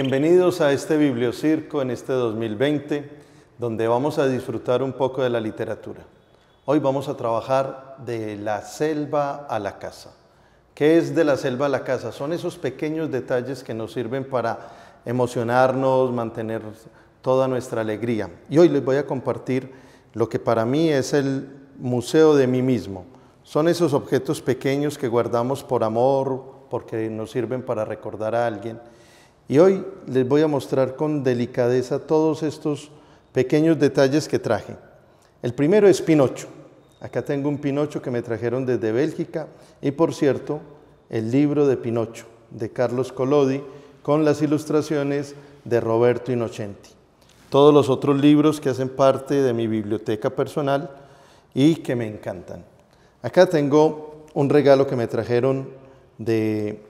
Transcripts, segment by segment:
Bienvenidos a este Bibliocirco en este 2020, donde vamos a disfrutar un poco de la literatura. Hoy vamos a trabajar de la selva a la casa. ¿Qué es de la selva a la casa? Son esos pequeños detalles que nos sirven para emocionarnos, mantener toda nuestra alegría. Y hoy les voy a compartir lo que para mí es el museo de mí mismo. Son esos objetos pequeños que guardamos por amor, porque nos sirven para recordar a alguien y hoy les voy a mostrar con delicadeza todos estos pequeños detalles que traje. El primero es Pinocho. Acá tengo un Pinocho que me trajeron desde Bélgica y por cierto, el libro de Pinocho de Carlos Collodi con las ilustraciones de Roberto Inocenti. Todos los otros libros que hacen parte de mi biblioteca personal y que me encantan. Acá tengo un regalo que me trajeron de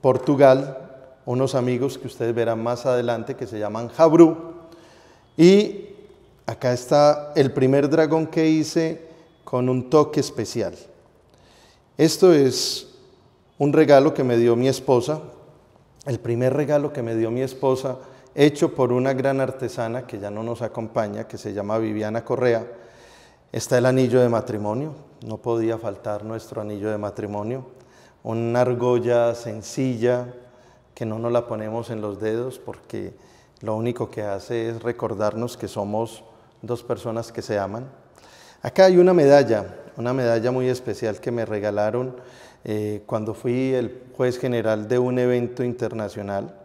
Portugal, unos amigos que ustedes verán más adelante que se llaman Jabru. Y acá está el primer dragón que hice con un toque especial. Esto es un regalo que me dio mi esposa, el primer regalo que me dio mi esposa, hecho por una gran artesana que ya no nos acompaña, que se llama Viviana Correa. Está el anillo de matrimonio, no podía faltar nuestro anillo de matrimonio, una argolla sencilla, que no nos la ponemos en los dedos porque lo único que hace es recordarnos que somos dos personas que se aman. Acá hay una medalla, una medalla muy especial que me regalaron eh, cuando fui el juez general de un evento internacional.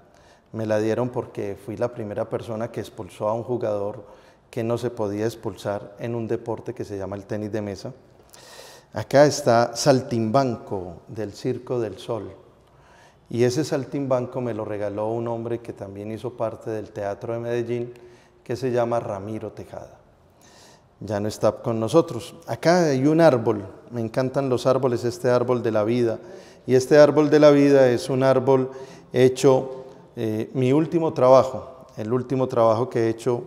Me la dieron porque fui la primera persona que expulsó a un jugador que no se podía expulsar en un deporte que se llama el tenis de mesa. Acá está Saltimbanco del Circo del Sol. Y ese saltimbanco me lo regaló un hombre que también hizo parte del Teatro de Medellín, que se llama Ramiro Tejada. Ya no está con nosotros. Acá hay un árbol, me encantan los árboles, este árbol de la vida. Y este árbol de la vida es un árbol hecho, eh, mi último trabajo, el último trabajo que he hecho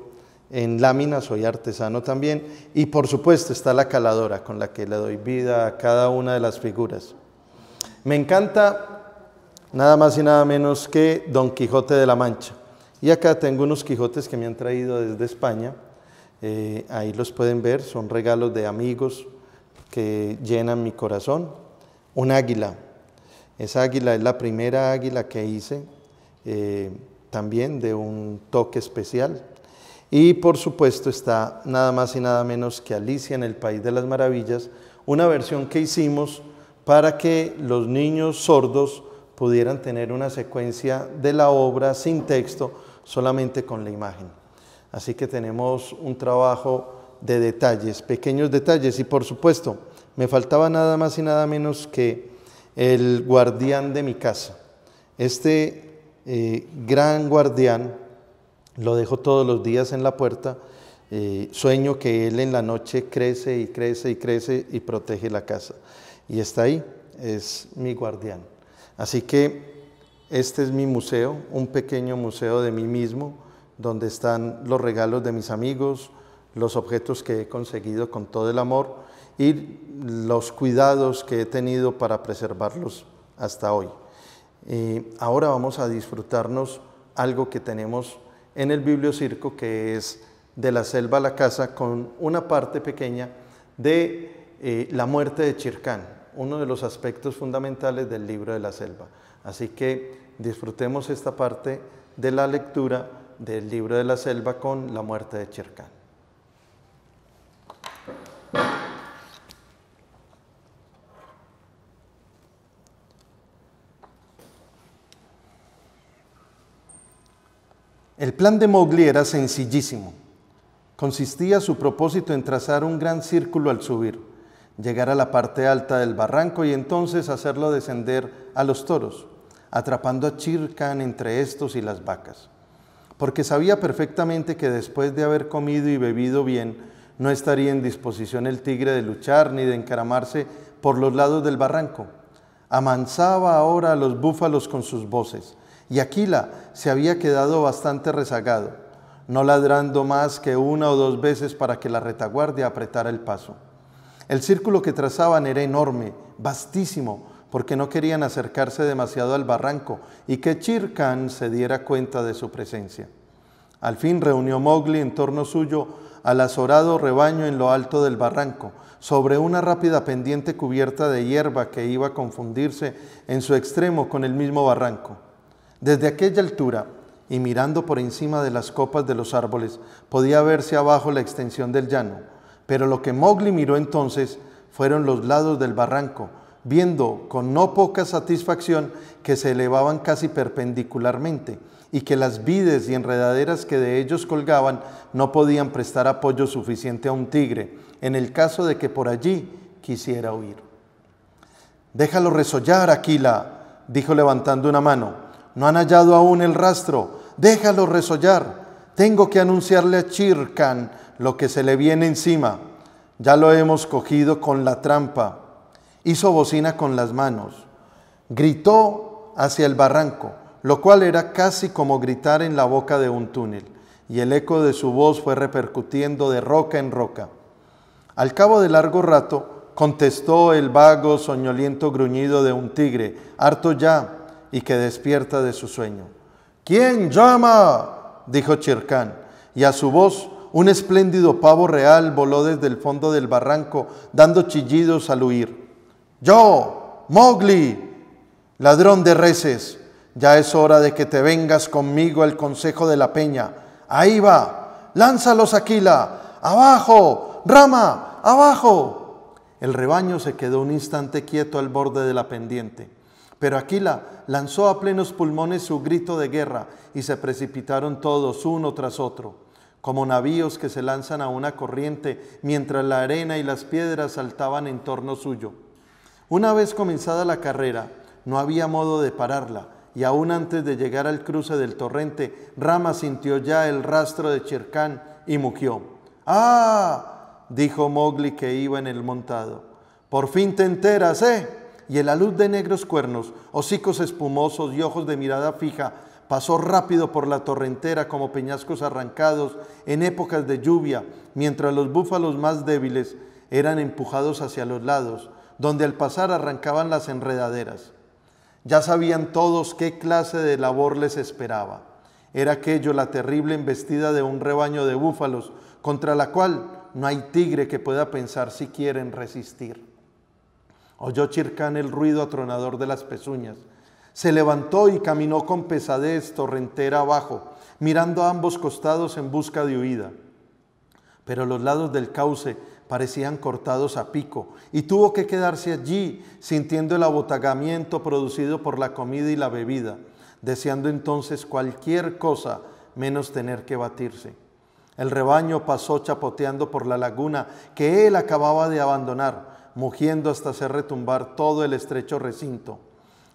en láminas, soy artesano también. Y por supuesto está la caladora con la que le doy vida a cada una de las figuras. Me encanta nada más y nada menos que Don Quijote de la Mancha. Y acá tengo unos Quijotes que me han traído desde España. Eh, ahí los pueden ver, son regalos de amigos que llenan mi corazón. Un águila. Esa águila es la primera águila que hice, eh, también de un toque especial. Y por supuesto está nada más y nada menos que Alicia en el País de las Maravillas, una versión que hicimos para que los niños sordos pudieran tener una secuencia de la obra sin texto, solamente con la imagen. Así que tenemos un trabajo de detalles, pequeños detalles. Y por supuesto, me faltaba nada más y nada menos que el guardián de mi casa. Este eh, gran guardián lo dejo todos los días en la puerta. Eh, sueño que él en la noche crece y crece y crece y protege la casa. Y está ahí, es mi guardián. Así que este es mi museo, un pequeño museo de mí mismo, donde están los regalos de mis amigos, los objetos que he conseguido con todo el amor y los cuidados que he tenido para preservarlos hasta hoy. ahora vamos a disfrutarnos algo que tenemos en el bibliocirco, que es de la selva a la casa, con una parte pequeña de eh, la muerte de Chircán uno de los aspectos fundamentales del libro de la selva. Así que disfrutemos esta parte de la lectura del libro de la selva con la muerte de Chircán. El plan de Mowgli era sencillísimo. Consistía su propósito en trazar un gran círculo al subir llegar a la parte alta del barranco y entonces hacerlo descender a los toros, atrapando a Chircan entre estos y las vacas. Porque sabía perfectamente que después de haber comido y bebido bien, no estaría en disposición el tigre de luchar ni de encaramarse por los lados del barranco. Amansaba ahora a los búfalos con sus voces, y Aquila se había quedado bastante rezagado, no ladrando más que una o dos veces para que la retaguardia apretara el paso. El círculo que trazaban era enorme, vastísimo, porque no querían acercarse demasiado al barranco y que Chirkan se diera cuenta de su presencia. Al fin reunió Mowgli en torno suyo al azorado rebaño en lo alto del barranco, sobre una rápida pendiente cubierta de hierba que iba a confundirse en su extremo con el mismo barranco. Desde aquella altura, y mirando por encima de las copas de los árboles, podía verse abajo la extensión del llano pero lo que Mowgli miró entonces fueron los lados del barranco, viendo con no poca satisfacción que se elevaban casi perpendicularmente y que las vides y enredaderas que de ellos colgaban no podían prestar apoyo suficiente a un tigre, en el caso de que por allí quisiera huir. Déjalo resollar, Aquila, dijo levantando una mano. No han hallado aún el rastro. Déjalo resollar. Tengo que anunciarle a Chircan lo que se le viene encima. Ya lo hemos cogido con la trampa. Hizo bocina con las manos. Gritó hacia el barranco, lo cual era casi como gritar en la boca de un túnel, y el eco de su voz fue repercutiendo de roca en roca. Al cabo de largo rato, contestó el vago, soñoliento gruñido de un tigre, harto ya y que despierta de su sueño. ¿Quién llama? dijo Chircán, y a su voz un espléndido pavo real voló desde el fondo del barranco, dando chillidos al huir. Yo, Mowgli, ladrón de reces ya es hora de que te vengas conmigo al consejo de la peña. Ahí va, lánzalos, Aquila, abajo, rama, abajo. El rebaño se quedó un instante quieto al borde de la pendiente. Pero Aquila lanzó a plenos pulmones su grito de guerra y se precipitaron todos uno tras otro, como navíos que se lanzan a una corriente mientras la arena y las piedras saltaban en torno suyo. Una vez comenzada la carrera, no había modo de pararla, y aún antes de llegar al cruce del torrente, Rama sintió ya el rastro de Chircán y mugió. ¡Ah! dijo Mowgli que iba en el montado. Por fin te enteras, ¿eh? y la luz de negros cuernos, hocicos espumosos y ojos de mirada fija, pasó rápido por la torrentera como peñascos arrancados en épocas de lluvia, mientras los búfalos más débiles eran empujados hacia los lados, donde al pasar arrancaban las enredaderas. Ya sabían todos qué clase de labor les esperaba. Era aquello la terrible embestida de un rebaño de búfalos, contra la cual no hay tigre que pueda pensar siquiera en resistir. Oyó Chircán el ruido atronador de las pezuñas. Se levantó y caminó con pesadez torrentera abajo, mirando a ambos costados en busca de huida. Pero los lados del cauce parecían cortados a pico y tuvo que quedarse allí sintiendo el abotagamiento producido por la comida y la bebida, deseando entonces cualquier cosa menos tener que batirse. El rebaño pasó chapoteando por la laguna que él acababa de abandonar, mugiendo hasta hacer retumbar todo el estrecho recinto.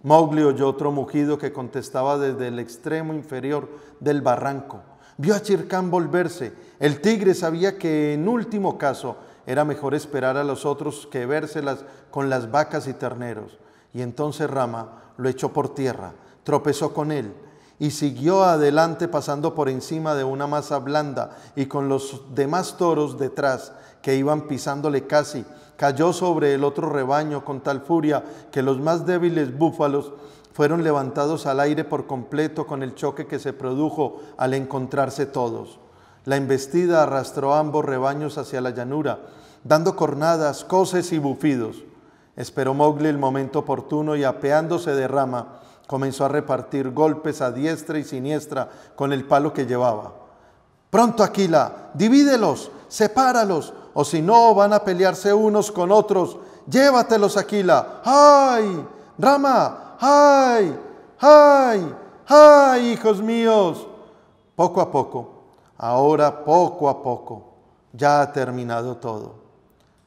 Mowgli oyó otro mugido que contestaba desde el extremo inferior del barranco. Vio a Chircán volverse. El tigre sabía que en último caso era mejor esperar a los otros que vérselas con las vacas y terneros. Y entonces Rama lo echó por tierra, tropezó con él y siguió adelante pasando por encima de una masa blanda y con los demás toros detrás que iban pisándole casi cayó sobre el otro rebaño con tal furia que los más débiles búfalos fueron levantados al aire por completo con el choque que se produjo al encontrarse todos. La embestida arrastró ambos rebaños hacia la llanura, dando cornadas, coces y bufidos. Esperó Mowgli el momento oportuno y apeándose de rama, comenzó a repartir golpes a diestra y siniestra con el palo que llevaba. Pronto, Aquila, divídelos, sepáralos, o si no van a pelearse unos con otros. Llévatelos, Aquila. ¡Ay! Rama, ¡ay! ¡ay! ¡ay, hijos míos! Poco a poco, ahora poco a poco, ya ha terminado todo.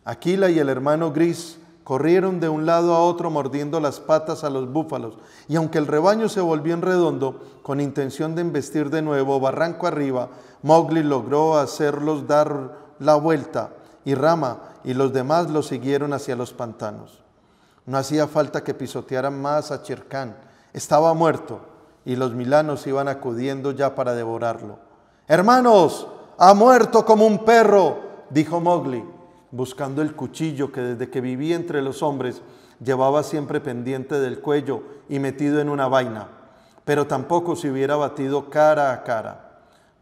Aquila y el hermano Gris corrieron de un lado a otro mordiendo las patas a los búfalos, y aunque el rebaño se volvió en redondo, con intención de embestir de nuevo barranco arriba, Mowgli logró hacerlos dar la vuelta y Rama y los demás lo siguieron hacia los pantanos. No hacía falta que pisotearan más a Chircán. Estaba muerto y los milanos iban acudiendo ya para devorarlo. Hermanos, ha muerto como un perro, dijo Mowgli, buscando el cuchillo que desde que vivía entre los hombres llevaba siempre pendiente del cuello y metido en una vaina, pero tampoco se hubiera batido cara a cara.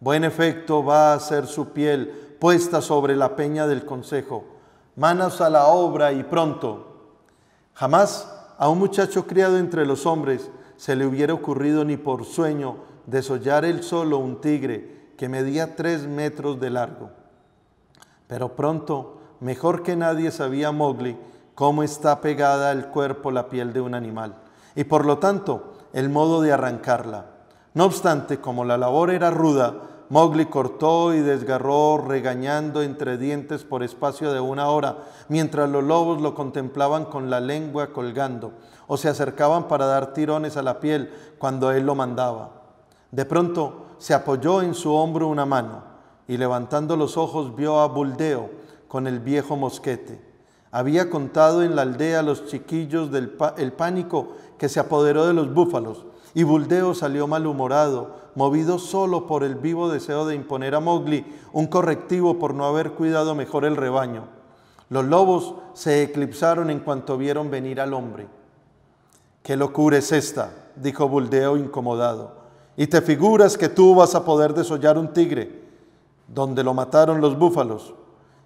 Buen efecto va a ser su piel puesta sobre la peña del consejo. Manos a la obra y pronto. Jamás a un muchacho criado entre los hombres se le hubiera ocurrido ni por sueño desollar él solo un tigre que medía tres metros de largo. Pero pronto, mejor que nadie sabía Mowgli cómo está pegada al cuerpo la piel de un animal y por lo tanto el modo de arrancarla. No obstante, como la labor era ruda, Mowgli cortó y desgarró, regañando entre dientes por espacio de una hora, mientras los lobos lo contemplaban con la lengua colgando, o se acercaban para dar tirones a la piel cuando él lo mandaba. De pronto se apoyó en su hombro una mano, y levantando los ojos vio a Buldeo con el viejo mosquete. Había contado en la aldea a los chiquillos del el pánico que se apoderó de los búfalos y Buldeo salió malhumorado, movido solo por el vivo deseo de imponer a Mowgli un correctivo por no haber cuidado mejor el rebaño. Los lobos se eclipsaron en cuanto vieron venir al hombre. ¿Qué locura es esta? dijo Buldeo incomodado. ¿Y te figuras que tú vas a poder desollar un tigre, donde lo mataron los búfalos?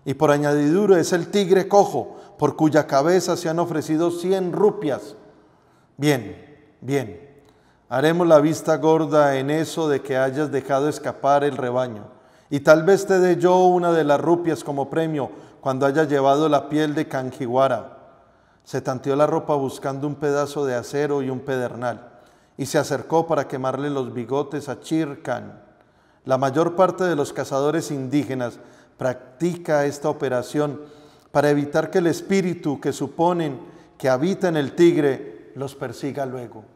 Y por añadidura es el tigre cojo, por cuya cabeza se han ofrecido cien rupias. Bien, bien, Haremos la vista gorda en eso de que hayas dejado escapar el rebaño. Y tal vez te dé yo una de las rupias como premio cuando haya llevado la piel de canjiguara. Se tanteó la ropa buscando un pedazo de acero y un pedernal, y se acercó para quemarle los bigotes a Chirkan. La mayor parte de los cazadores indígenas practica esta operación para evitar que el espíritu que suponen que habita en el tigre los persiga luego.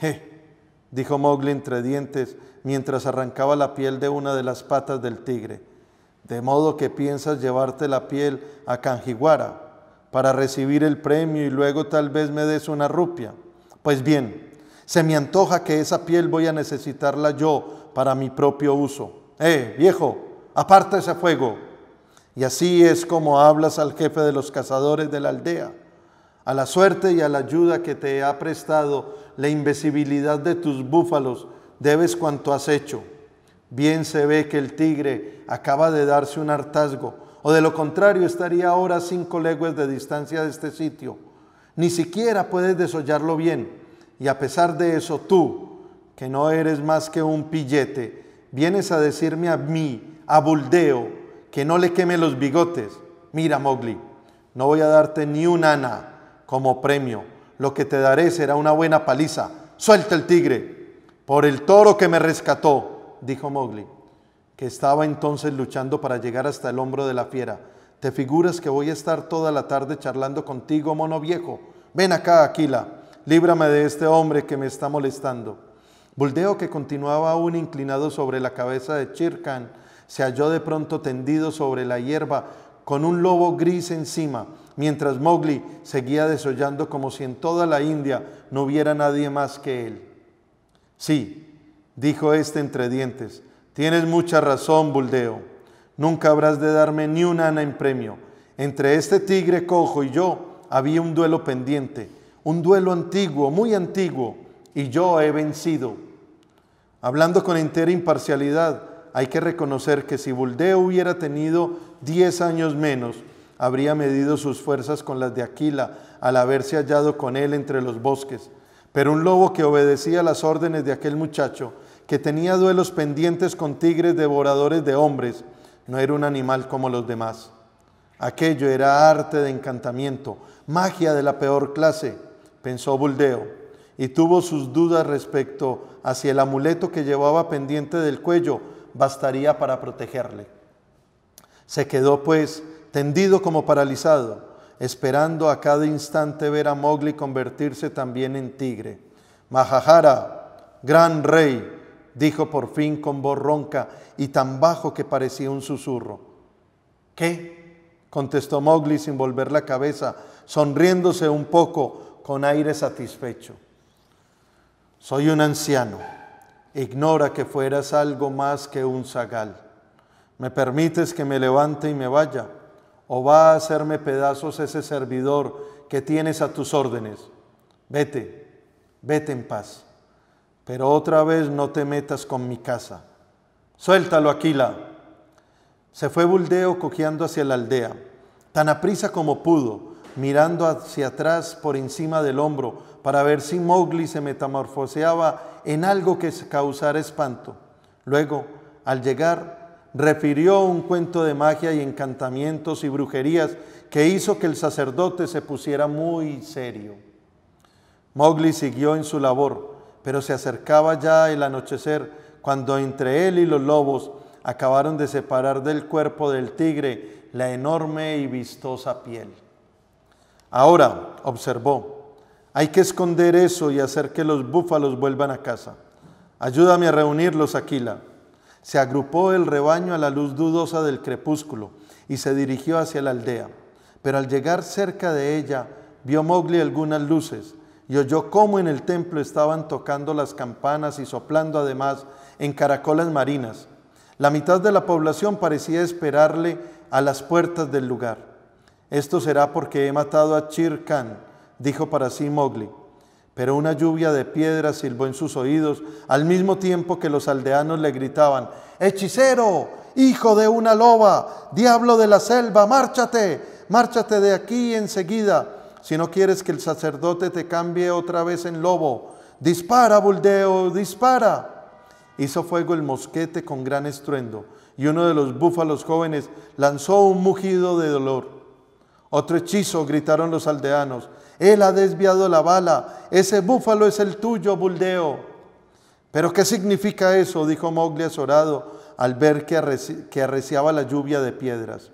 —¡Eh! dijo Mowgli entre dientes mientras arrancaba la piel de una de las patas del tigre. De modo que piensas llevarte la piel a Canjiguara para recibir el premio y luego tal vez me des una rupia. Pues bien, se me antoja que esa piel voy a necesitarla yo para mi propio uso. ¡Eh, viejo! ¡Aparta ese fuego! Y así es como hablas al jefe de los cazadores de la aldea a la suerte y a la ayuda que te ha prestado la invisibilidad de tus búfalos, debes cuanto has hecho. Bien se ve que el tigre acaba de darse un hartazgo, o de lo contrario estaría ahora cinco leguas de distancia de este sitio. Ni siquiera puedes desollarlo bien, y a pesar de eso tú, que no eres más que un pillete, vienes a decirme a mí, a Buldeo, que no le queme los bigotes. Mira, Mowgli, no voy a darte ni un ana como premio. Lo que te daré será una buena paliza. Suelta el tigre. Por el toro que me rescató, dijo Mowgli, que estaba entonces luchando para llegar hasta el hombro de la fiera. ¿Te figuras que voy a estar toda la tarde charlando contigo, mono viejo? Ven acá, Aquila. Líbrame de este hombre que me está molestando. Buldeo, que continuaba aún inclinado sobre la cabeza de Chirkan, se halló de pronto tendido sobre la hierba con un lobo gris encima, mientras Mowgli seguía desollando como si en toda la India no hubiera nadie más que él. Sí, dijo este entre dientes, tienes mucha razón, Buldeo. Nunca habrás de darme ni un ana en premio. Entre este tigre cojo y yo había un duelo pendiente, un duelo antiguo, muy antiguo, y yo he vencido. Hablando con entera imparcialidad, hay que reconocer que si Buldeo hubiera tenido diez años menos, habría medido sus fuerzas con las de Aquila al haberse hallado con él entre los bosques. Pero un lobo que obedecía las órdenes de aquel muchacho, que tenía duelos pendientes con tigres devoradores de hombres, no era un animal como los demás. Aquello era arte de encantamiento, magia de la peor clase, pensó Buldeo, y tuvo sus dudas respecto a si el amuleto que llevaba pendiente del cuello bastaría para protegerle. Se quedó pues tendido como paralizado, esperando a cada instante ver a Mowgli convertirse también en tigre. Mahajara, gran rey, dijo por fin con voz ronca y tan bajo que parecía un susurro. ¿Qué? contestó Mowgli sin volver la cabeza, sonriéndose un poco con aire satisfecho. Soy un anciano. Ignora que fueras algo más que un sagal. ¿Me permites que me levante y me vaya? ¿O va a hacerme pedazos ese servidor que tienes a tus órdenes? Vete, vete en paz. Pero otra vez no te metas con mi casa. Suéltalo, Aquila. Se fue Buldeo cojeando hacia la aldea, tan aprisa como pudo, mirando hacia atrás por encima del hombro para ver si Mowgli se metamorfoseaba en algo que causara espanto. Luego, al llegar, refirió un cuento de magia y encantamientos y brujerías que hizo que el sacerdote se pusiera muy serio. Mowgli siguió en su labor, pero se acercaba ya el anochecer cuando entre él y los lobos acabaron de separar del cuerpo del tigre la enorme y vistosa piel. Ahora, observó, hay que esconder eso y hacer que los búfalos vuelvan a casa. Ayúdame a reunirlos, Aquila. Se agrupó el rebaño a la luz dudosa del crepúsculo y se dirigió hacia la aldea. Pero al llegar cerca de ella, vio Mowgli algunas luces y oyó cómo en el templo estaban tocando las campanas y soplando además en caracolas marinas. La mitad de la población parecía esperarle a las puertas del lugar. Esto será porque he matado a Chir Khan, dijo para sí Mowgli. Pero una lluvia de piedras silbó en sus oídos, al mismo tiempo que los aldeanos le gritaban, Hechicero, hijo de una loba, diablo de la selva, márchate, márchate de aquí enseguida. Si no quieres que el sacerdote te cambie otra vez en lobo, dispara, Buldeo, dispara. Hizo fuego el mosquete con gran estruendo, y uno de los búfalos jóvenes lanzó un mugido de dolor. Otro hechizo, gritaron los aldeanos, él ha desviado la bala. Ese búfalo es el tuyo, Buldeo. Pero ¿qué significa eso? Dijo Mowgli azorado al ver que, que arreciaba la lluvia de piedras.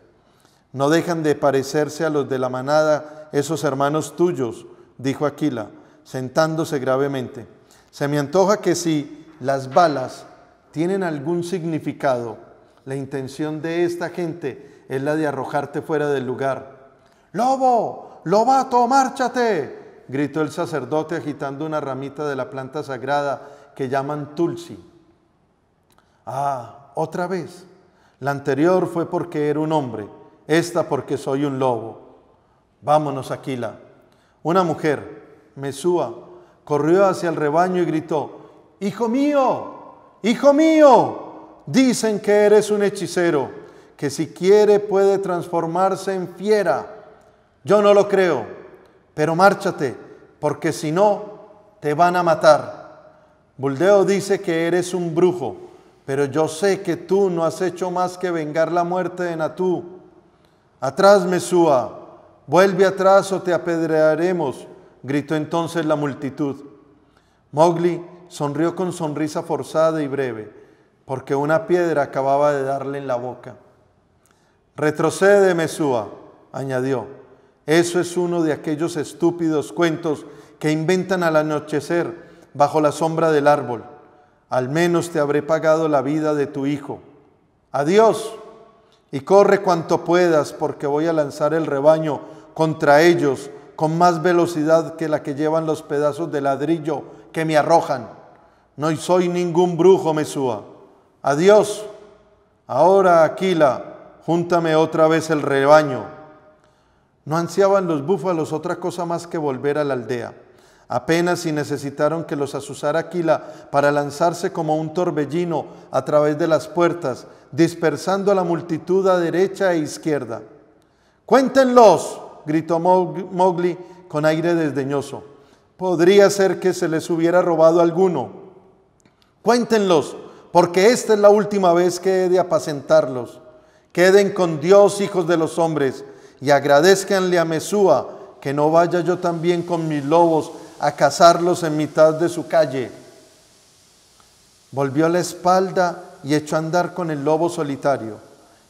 No dejan de parecerse a los de la manada esos hermanos tuyos, dijo Aquila, sentándose gravemente. Se me antoja que si las balas tienen algún significado, la intención de esta gente es la de arrojarte fuera del lugar. Lobo, Lobato, márchate, gritó el sacerdote agitando una ramita de la planta sagrada que llaman tulsi. Ah, otra vez. La anterior fue porque era un hombre, esta porque soy un lobo. Vámonos, Aquila. Una mujer, Mesúa, corrió hacia el rebaño y gritó, Hijo mío, hijo mío, dicen que eres un hechicero, que si quiere puede transformarse en fiera. Yo no lo creo, pero márchate, porque si no, te van a matar. Buldeo dice que eres un brujo, pero yo sé que tú no has hecho más que vengar la muerte de Natú. Atrás, Mesúa, vuelve atrás o te apedrearemos, gritó entonces la multitud. Mowgli sonrió con sonrisa forzada y breve, porque una piedra acababa de darle en la boca. Retrocede, Mesúa, añadió. Eso es uno de aquellos estúpidos cuentos que inventan al anochecer bajo la sombra del árbol. Al menos te habré pagado la vida de tu hijo. Adiós y corre cuanto puedas porque voy a lanzar el rebaño contra ellos con más velocidad que la que llevan los pedazos de ladrillo que me arrojan. No soy ningún brujo, Mesúa. Adiós. Ahora, Aquila, júntame otra vez el rebaño. No ansiaban los búfalos otra cosa más que volver a la aldea. Apenas si necesitaron que los azuzara Aquila para lanzarse como un torbellino a través de las puertas, dispersando a la multitud a derecha e izquierda. ¡Cuéntenlos! gritó Mowgli con aire desdeñoso. Podría ser que se les hubiera robado alguno. Cuéntenlos, porque esta es la última vez que he de apacentarlos. Queden con Dios, hijos de los hombres, y agradezcanle a Mesúa que no vaya yo también con mis lobos a cazarlos en mitad de su calle. Volvió la espalda y echó a andar con el lobo solitario,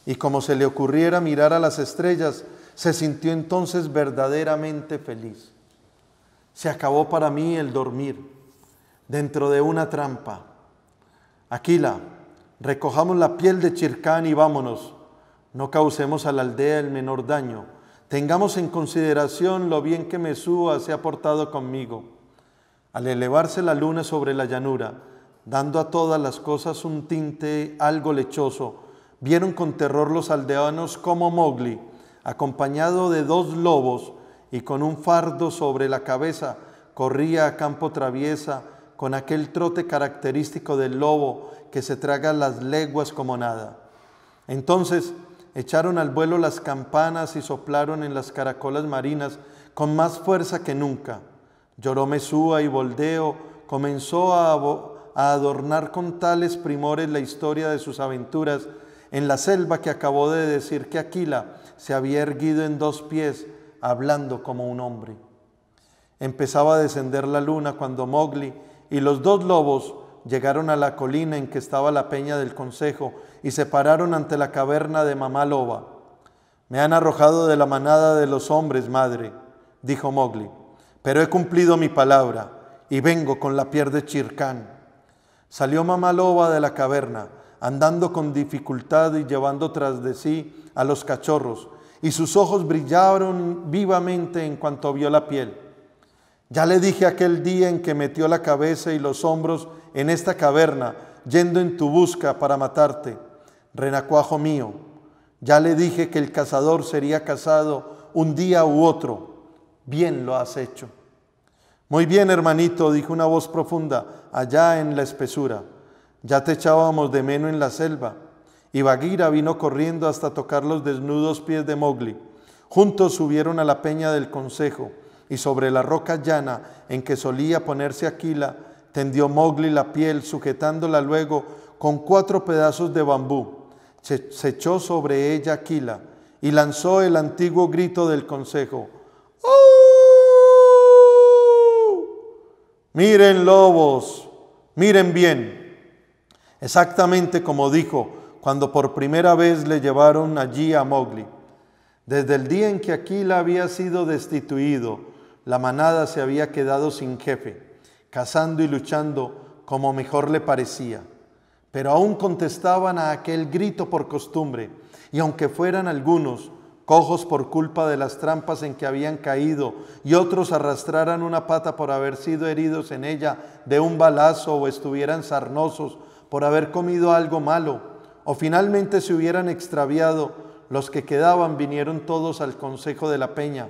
y como se le ocurriera mirar a las estrellas, se sintió entonces verdaderamente feliz. Se acabó para mí el dormir dentro de una trampa. Aquila, recojamos la piel de Chircán y vámonos. No causemos a la aldea el menor daño. Tengamos en consideración lo bien que Mesúa se ha portado conmigo. Al elevarse la luna sobre la llanura, dando a todas las cosas un tinte algo lechoso, vieron con terror los aldeanos como Mowgli, acompañado de dos lobos y con un fardo sobre la cabeza, corría a campo traviesa con aquel trote característico del lobo que se traga las leguas como nada. Entonces echaron al vuelo las campanas y soplaron en las caracolas marinas con más fuerza que nunca. Lloró Mesúa y Boldeo, comenzó a, a adornar con tales primores la historia de sus aventuras en la selva que acabó de decir que Aquila se había erguido en dos pies, hablando como un hombre. Empezaba a descender la luna cuando Mowgli y los dos lobos llegaron a la colina en que estaba la peña del consejo y se pararon ante la caverna de mamá loba. Me han arrojado de la manada de los hombres, madre, dijo Mowgli, pero he cumplido mi palabra y vengo con la piel de Chircán. Salió mamá loba de la caverna, andando con dificultad y llevando tras de sí a los cachorros, y sus ojos brillaron vivamente en cuanto vio la piel. Ya le dije aquel día en que metió la cabeza y los hombros en esta caverna, yendo en tu busca para matarte. Renacuajo mío, ya le dije que el cazador sería cazado un día u otro. Bien lo has hecho. Muy bien, hermanito, dijo una voz profunda, allá en la espesura. Ya te echábamos de menos en la selva. Y Bagheera vino corriendo hasta tocar los desnudos pies de Mogli. Juntos subieron a la peña del consejo, y sobre la roca llana en que solía ponerse Aquila, Tendió Mowgli la piel, sujetándola luego con cuatro pedazos de bambú. Se, echó sobre ella Aquila y lanzó el antiguo grito del consejo. ¡Oh! Miren lobos, miren bien. Exactamente como dijo cuando por primera vez le llevaron allí a Mowgli. Desde el día en que Aquila había sido destituido, la manada se había quedado sin jefe cazando y luchando como mejor le parecía. Pero aún contestaban a aquel grito por costumbre, y aunque fueran algunos, cojos por culpa de las trampas en que habían caído, y otros arrastraran una pata por haber sido heridos en ella de un balazo o estuvieran sarnosos por haber comido algo malo, o finalmente se hubieran extraviado, los que quedaban vinieron todos al consejo de la peña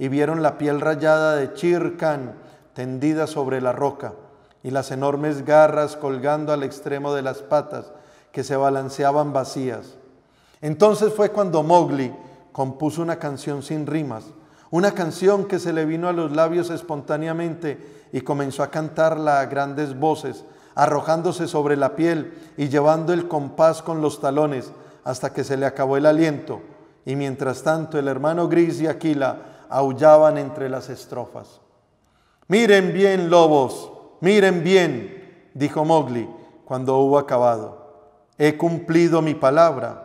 y vieron la piel rayada de Chirkan, tendida sobre la roca, y las enormes garras colgando al extremo de las patas que se balanceaban vacías. Entonces fue cuando Mowgli compuso una canción sin rimas, una canción que se le vino a los labios espontáneamente y comenzó a cantarla a grandes voces, arrojándose sobre la piel y llevando el compás con los talones hasta que se le acabó el aliento. Y mientras tanto el hermano Gris y Aquila aullaban entre las estrofas. Miren bien, lobos, miren bien, dijo Mowgli cuando hubo acabado. He cumplido mi palabra.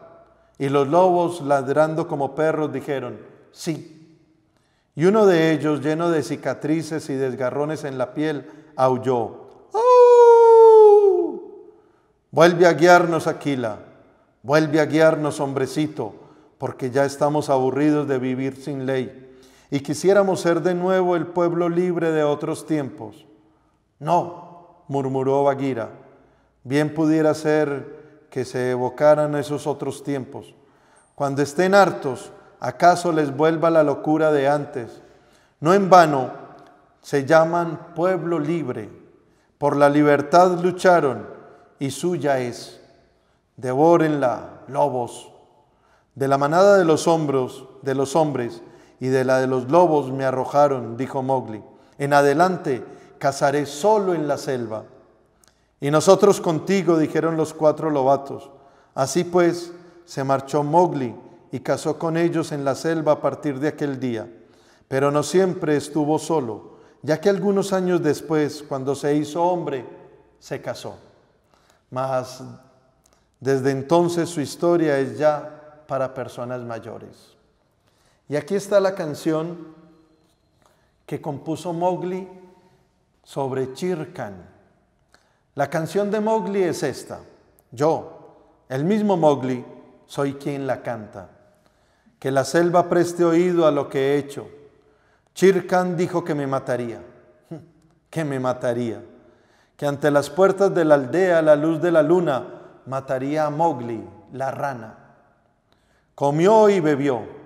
Y los lobos, ladrando como perros, dijeron, sí. Y uno de ellos, lleno de cicatrices y desgarrones en la piel, aulló. Vuelve a guiarnos, Aquila. Vuelve a guiarnos, hombrecito, porque ya estamos aburridos de vivir sin ley y quisiéramos ser de nuevo el pueblo libre de otros tiempos. No, murmuró Bagheera, bien pudiera ser que se evocaran esos otros tiempos. Cuando estén hartos, acaso les vuelva la locura de antes. No en vano se llaman pueblo libre. Por la libertad lucharon y suya es. Devórenla, lobos. De la manada de los hombros de los hombres y de la de los lobos me arrojaron, dijo Mowgli. En adelante cazaré solo en la selva. Y nosotros contigo, dijeron los cuatro lobatos. Así pues, se marchó Mowgli y casó con ellos en la selva a partir de aquel día. Pero no siempre estuvo solo, ya que algunos años después, cuando se hizo hombre, se casó. Mas desde entonces su historia es ya para personas mayores. Y aquí está la canción que compuso Mowgli sobre Chirkan. La canción de Mowgli es esta. Yo, el mismo Mowgli, soy quien la canta. Que la selva preste oído a lo que he hecho. Chirkan dijo que me mataría. Hm, que me mataría. Que ante las puertas de la aldea, la luz de la luna, mataría a Mowgli, la rana. Comió y bebió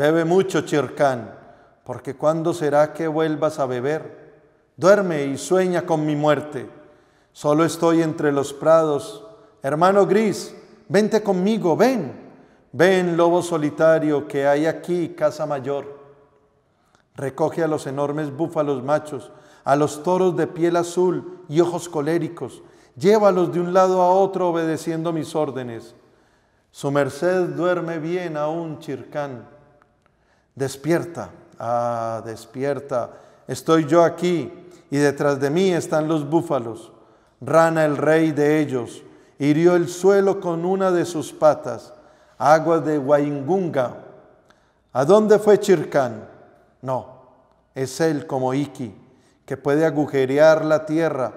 Bebe mucho, Chircán, porque ¿cuándo será que vuelvas a beber? Duerme y sueña con mi muerte. Solo estoy entre los prados. Hermano gris, vente conmigo, ven. Ven, lobo solitario, que hay aquí casa mayor. Recoge a los enormes búfalos machos, a los toros de piel azul y ojos coléricos. Llévalos de un lado a otro obedeciendo mis órdenes. Su merced duerme bien aún, Chircán Despierta, ah, despierta. Estoy yo aquí y detrás de mí están los búfalos. Rana el rey de ellos hirió el suelo con una de sus patas. Agua de Waingunga. ¿A dónde fue Chircán? No, es él como Iki, que puede agujerear la tierra.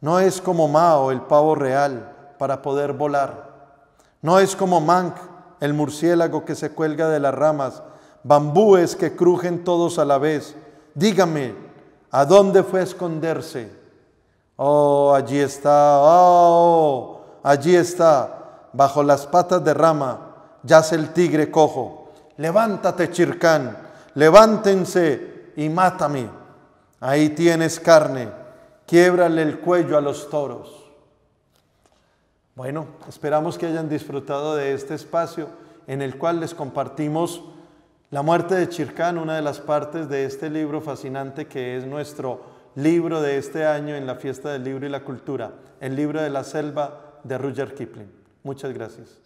No es como Mao, el pavo real, para poder volar. No es como Mank, el murciélago que se cuelga de las ramas bambúes que crujen todos a la vez. Dígame, ¿a dónde fue a esconderse? Oh, allí está, oh, allí está, bajo las patas de rama, yace el tigre cojo. Levántate, Chircán, levántense y mátame. Ahí tienes carne, quiebrale el cuello a los toros. Bueno, esperamos que hayan disfrutado de este espacio en el cual les compartimos la muerte de Chircán, una de las partes de este libro fascinante que es nuestro libro de este año en la fiesta del libro y la cultura, el libro de la selva de Rudyard Kipling. Muchas gracias.